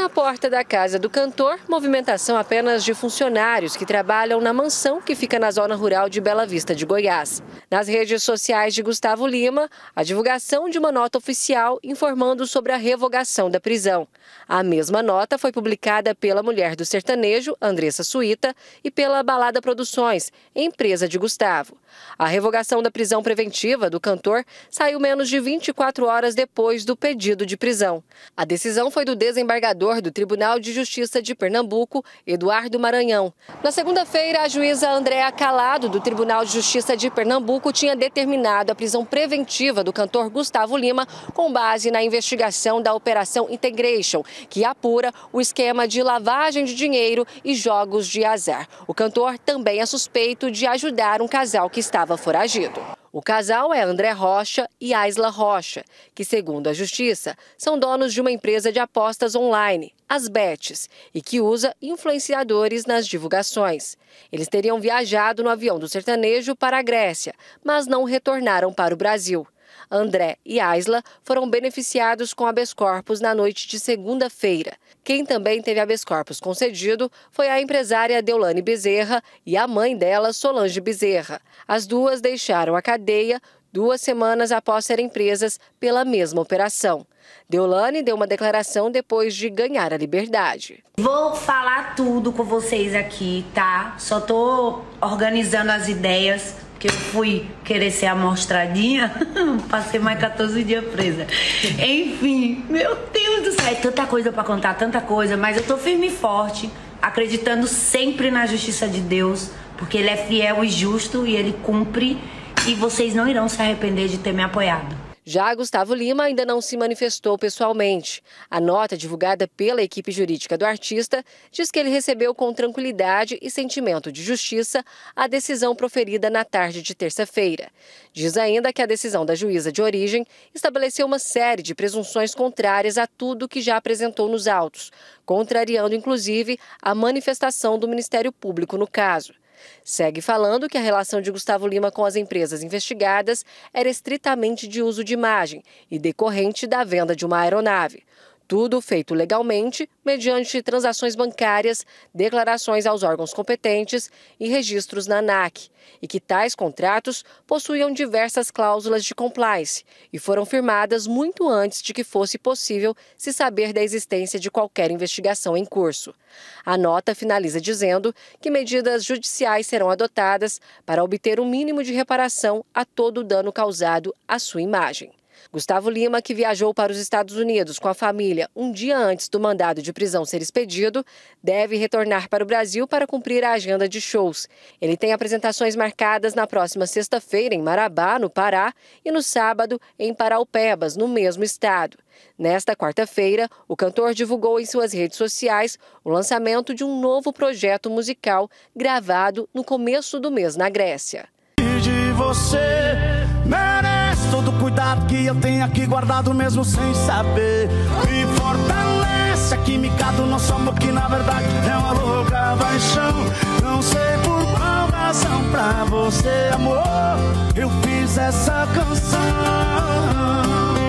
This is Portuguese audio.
Na porta da casa do cantor, movimentação apenas de funcionários que trabalham na mansão que fica na zona rural de Bela Vista de Goiás. Nas redes sociais de Gustavo Lima, a divulgação de uma nota oficial informando sobre a revogação da prisão. A mesma nota foi publicada pela mulher do sertanejo, Andressa Suíta, e pela Balada Produções, empresa de Gustavo. A revogação da prisão preventiva do cantor saiu menos de 24 horas depois do pedido de prisão. A decisão foi do desembargador do Tribunal de Justiça de Pernambuco, Eduardo Maranhão. Na segunda-feira, a juíza Andréa Calado, do Tribunal de Justiça de Pernambuco, tinha determinado a prisão preventiva do cantor Gustavo Lima com base na investigação da Operação Integration, que apura o esquema de lavagem de dinheiro e jogos de azar. O cantor também é suspeito de ajudar um casal que estava foragido. O casal é André Rocha e Aisla Rocha, que, segundo a Justiça, são donos de uma empresa de apostas online, as Betes, e que usa influenciadores nas divulgações. Eles teriam viajado no avião do sertanejo para a Grécia, mas não retornaram para o Brasil. André e Aisla foram beneficiados com habeas corpus na noite de segunda-feira. Quem também teve habeas corpus concedido foi a empresária Deulane Bezerra e a mãe dela, Solange Bezerra. As duas deixaram a cadeia duas semanas após serem presas pela mesma operação. Deulane deu uma declaração depois de ganhar a liberdade. Vou falar tudo com vocês aqui, tá? Só tô organizando as ideias que eu fui querer ser amostradinha, passei mais 14 dias presa. Enfim, meu Deus do céu, é tanta coisa para contar, tanta coisa, mas eu tô firme e forte, acreditando sempre na justiça de Deus, porque ele é fiel e justo e ele cumpre e vocês não irão se arrepender de ter me apoiado. Já Gustavo Lima ainda não se manifestou pessoalmente. A nota divulgada pela equipe jurídica do artista diz que ele recebeu com tranquilidade e sentimento de justiça a decisão proferida na tarde de terça-feira. Diz ainda que a decisão da juíza de origem estabeleceu uma série de presunções contrárias a tudo que já apresentou nos autos, contrariando inclusive a manifestação do Ministério Público no caso. Segue falando que a relação de Gustavo Lima com as empresas investigadas era estritamente de uso de imagem e decorrente da venda de uma aeronave. Tudo feito legalmente, mediante transações bancárias, declarações aos órgãos competentes e registros na ANAC. E que tais contratos possuíam diversas cláusulas de compliance e foram firmadas muito antes de que fosse possível se saber da existência de qualquer investigação em curso. A nota finaliza dizendo que medidas judiciais serão adotadas para obter o um mínimo de reparação a todo o dano causado à sua imagem. Gustavo Lima, que viajou para os Estados Unidos com a família um dia antes do mandado de prisão ser expedido, deve retornar para o Brasil para cumprir a agenda de shows. Ele tem apresentações marcadas na próxima sexta-feira em Marabá, no Pará, e no sábado em Paraupebas, no mesmo estado. Nesta quarta-feira, o cantor divulgou em suas redes sociais o lançamento de um novo projeto musical gravado no começo do mês na Grécia todo cuidado que eu tenho aqui guardado mesmo sem saber. Me fortalece a química do nosso amor que na verdade é uma louca paixão. Não sei por qual razão pra você, amor, eu fiz essa canção.